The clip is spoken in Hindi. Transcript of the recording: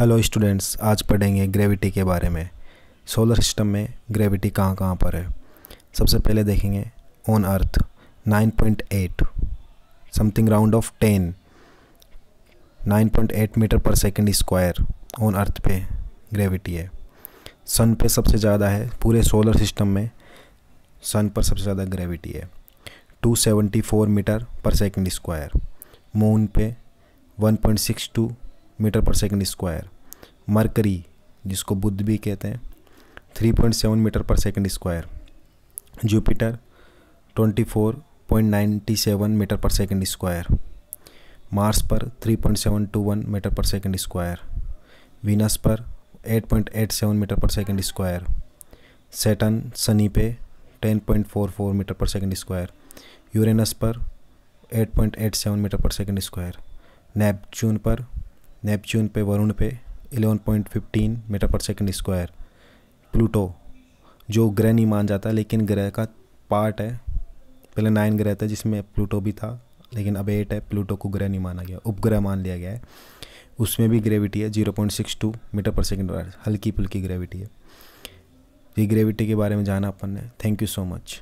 हेलो स्टूडेंट्स आज पढ़ेंगे ग्रेविटी के बारे में सोलर सिस्टम में ग्रेविटी कहाँ कहाँ पर है सबसे पहले देखेंगे on earth 9.8 something round off 10 9.8 metre per second square on earth पे ग्रेविटी है सन पे सबसे ज़्यादा है पूरे सोलर सिस्टम में सन पर सबसे ज़्यादा ग्रेविटी है 274 metre per second square moon पे 1.62 metre per second square mercury जिसको बुद्ध भी कहते हैं 3.7 metre per second square Jupiter 24.97 metre per second square Mars पर 3.721 metre per second square Venus पर 8.87 मीटर पर सेकंड स्क्वायर सेटन सनी पे 10.44 metre per second square Uranus पर 8.87 metre per second square Neptune पर नेपच्यून पे वरुण पे 11.15 metre per second square Pluto जो ग्रह नहीं मान जाता लेकिन ग्रह का पार्ट है पहले नाइन ग्रह था जिसमें प्लूटो भी था लेकिन अब एट है प्लूटो को ग्रह नहीं माना गया उपग्रह मान लिया गया है उसमें भी ग्रेविटी है 0.62 मीटर पर सेकेंड हल्की फुल्की ग्रेविटी है ये ग्रेविटी के बारे में जाना अपन ने थैंक यू सो मच